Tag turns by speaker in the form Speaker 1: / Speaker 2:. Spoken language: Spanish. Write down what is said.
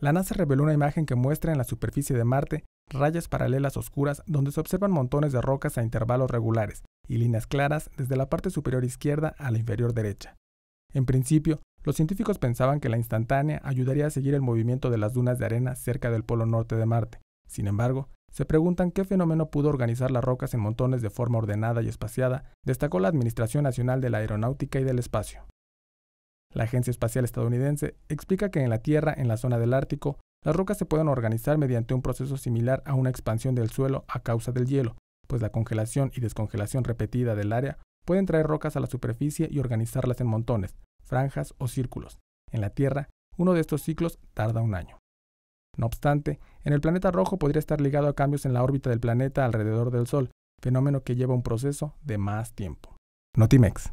Speaker 1: La NASA reveló una imagen que muestra en la superficie de Marte rayas paralelas oscuras donde se observan montones de rocas a intervalos regulares y líneas claras desde la parte superior izquierda a la inferior derecha. En principio, los científicos pensaban que la instantánea ayudaría a seguir el movimiento de las dunas de arena cerca del polo norte de Marte. Sin embargo, se preguntan qué fenómeno pudo organizar las rocas en montones de forma ordenada y espaciada, destacó la Administración Nacional de la Aeronáutica y del Espacio. La Agencia Espacial Estadounidense explica que en la Tierra, en la zona del Ártico, las rocas se pueden organizar mediante un proceso similar a una expansión del suelo a causa del hielo, pues la congelación y descongelación repetida del área pueden traer rocas a la superficie y organizarlas en montones, franjas o círculos. En la Tierra, uno de estos ciclos tarda un año. No obstante, en el planeta rojo podría estar ligado a cambios en la órbita del planeta alrededor del Sol, fenómeno que lleva un proceso
Speaker 2: de más tiempo.
Speaker 3: Notimex.